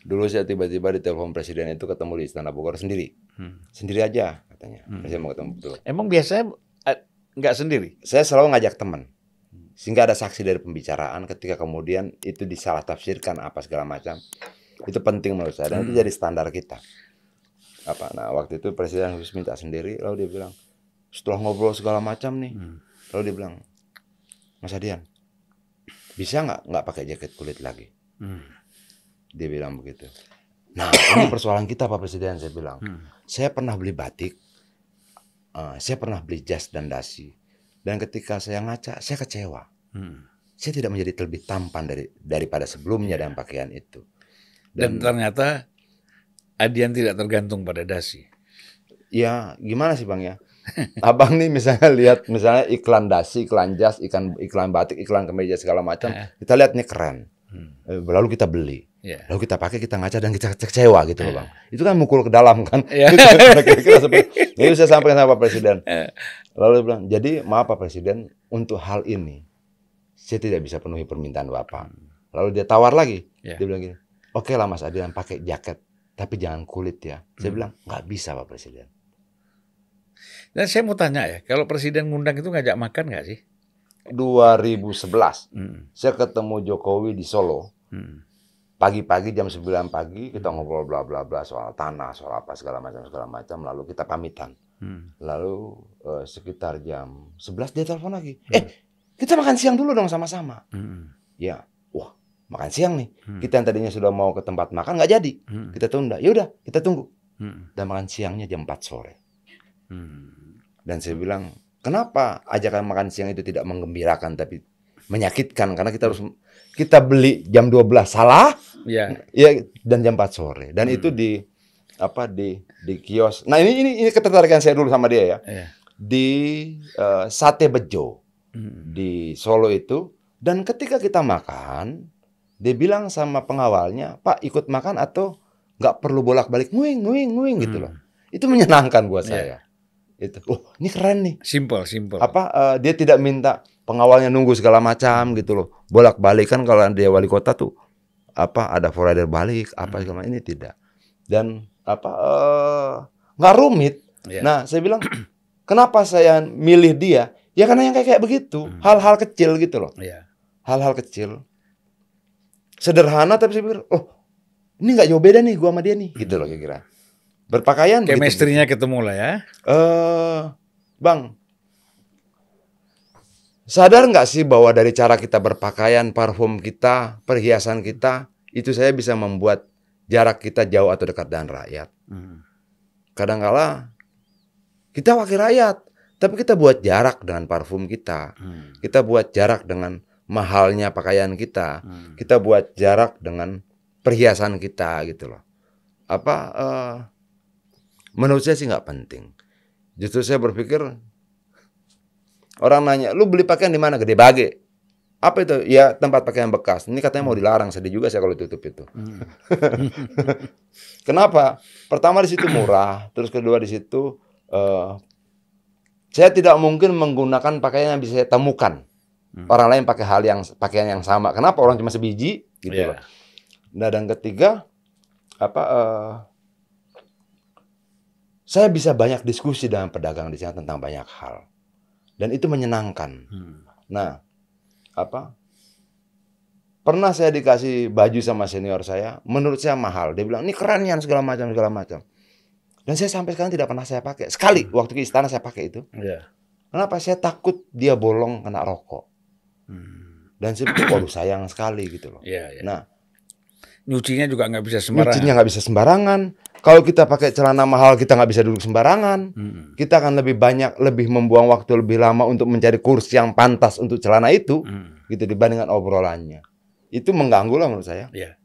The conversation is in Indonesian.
Dulu saya tiba-tiba di telepon presiden itu ketemu di Istana Bogor sendiri. Hmm. Sendiri aja katanya. Hmm. Presiden mau ketemu betul. Emang biasanya eh, nggak sendiri? Saya selalu ngajak teman. Sehingga ada saksi dari pembicaraan ketika kemudian itu disalah tafsirkan apa segala macam. Itu penting menurut saya dan hmm. itu jadi standar kita. Apa nah waktu itu presiden harus minta sendiri lalu dia bilang setelah ngobrol segala macam nih. Hmm. Lalu dia bilang, "Mas Adian, bisa nggak nggak pakai jaket kulit lagi?" Hmm dia bilang begitu. Nah, ini persoalan kita Pak Presiden, saya bilang. Hmm. Saya pernah beli batik, uh, saya pernah beli jas dan dasi. Dan ketika saya ngaca, saya kecewa. Hmm. Saya tidak menjadi lebih tampan dari daripada sebelumnya dengan pakaian itu. Dan, dan ternyata Adian tidak tergantung pada dasi. Ya, gimana sih Bang ya? Abang nih misalnya lihat misalnya iklan dasi, iklan jas, iklan iklan batik, iklan kemeja segala macam, eh. kita lihat nih keren. Hmm. Eh, lalu kita beli Yeah. Lalu kita pakai, kita ngaca dan kita kecewa gitu loh iya. bang. Itu kan mukul ke dalam kan. Yeah. Kan kira-kira Lalu saya sampaikan sama Pak Presiden. Yeah. Lalu dia bilang, jadi maaf Pak Presiden, untuk hal ini saya tidak bisa penuhi permintaan bapak. Lalu dia tawar lagi. Yeah. Dia bilang gini, oke lah Mas Adilan pakai jaket, tapi jangan kulit ya. Hmm. Saya bilang nggak bisa Pak Presiden. Dan saya mau tanya ya, kalau Presiden ngundang itu ngajak makan nggak sih? 2011, hmm. saya ketemu Jokowi di Solo. Hmm pagi-pagi jam 9 pagi kita ngobrol bla bla bla soal tanah, soal apa segala macam segala macam lalu kita pamitan. Hmm. Lalu uh, sekitar jam 11 dia telepon lagi. Hmm. Eh, kita makan siang dulu dong sama-sama. Hmm. Ya, wah, makan siang nih. Hmm. Kita yang tadinya sudah mau ke tempat makan nggak jadi. Hmm. Kita tunda. Ya udah, kita tunggu. Hmm. Dan makan siangnya jam 4 sore. Hmm. Dan saya bilang, "Kenapa ajakan makan siang itu tidak menggembirakan tapi menyakitkan karena kita harus kita beli jam 12 salah, Iya. Iya dan jam 4 sore. Dan hmm. itu di apa di di kios. Nah, ini ini ini ketertarikan saya dulu sama dia ya. Iya. Di uh, Sate Bejo hmm. di Solo itu dan ketika kita makan dia bilang sama pengawalnya, "Pak, ikut makan atau nggak perlu bolak-balik nguing nguing nguing gitu hmm. gitu loh." Itu menyenangkan buat yeah. saya. Itu. Oh, ini keren nih. Simple, simple. Apa uh, dia tidak minta pengawalnya nunggu segala macam gitu loh. Bolak-balik kan kalau dia wali kota tuh apa ada forwarder balik apa hmm. segala ini tidak dan apa eh, nggak uh, rumit yeah. nah saya bilang kenapa saya milih dia ya karena yang kayak kayak begitu hmm. hal-hal hmm. kecil gitu loh hal iya. hal-hal kecil sederhana tapi saya pikir oh ini nggak jauh beda nih gua sama dia nih gitu loh hmm. kira-kira berpakaian chemistrynya gitu. ketemu lah ya uh, bang Sadar nggak sih bahwa dari cara kita berpakaian, parfum kita, perhiasan kita, itu saya bisa membuat jarak kita jauh atau dekat dengan rakyat. kadang hmm. Kadangkala kita wakil rakyat, tapi kita buat jarak dengan parfum kita. Hmm. Kita buat jarak dengan mahalnya pakaian kita. Hmm. Kita buat jarak dengan perhiasan kita gitu loh. Apa uh, menurut saya sih nggak penting. Justru saya berpikir Orang nanya, lu beli pakaian di mana? Gede bage. Apa itu? Ya tempat pakaian bekas. Ini katanya mau hmm. dilarang. Sedih juga sih kalau tutup itu. Hmm. Kenapa? Pertama di situ murah. Terus kedua di situ uh, saya tidak mungkin menggunakan pakaian yang bisa saya temukan. Hmm. Orang lain pakai hal yang pakaian yang sama. Kenapa orang cuma sebiji? Gitu yeah. Nah, dan ketiga apa? Uh, saya bisa banyak diskusi dengan pedagang di sana tentang banyak hal dan itu menyenangkan. Hmm. Nah, apa? Pernah saya dikasih baju sama senior saya, menurut saya mahal. Dia bilang, "Ini keren yang segala macam segala macam." Dan saya sampai sekarang tidak pernah saya pakai. Sekali hmm. waktu ke istana saya pakai itu. Yeah. Kenapa? Saya takut dia bolong kena rokok. Hmm. Dan saya pikir, waduh sayang sekali gitu loh. Yeah, yeah. Nah, nyucinya juga nggak bisa sembarangan. Nyucinya nggak bisa sembarangan. Kalau kita pakai celana mahal kita nggak bisa duduk sembarangan. Hmm. Kita akan lebih banyak, lebih membuang waktu lebih lama untuk mencari kursi yang pantas untuk celana itu, hmm. gitu dibandingkan obrolannya. Itu mengganggu lah menurut saya. Yeah.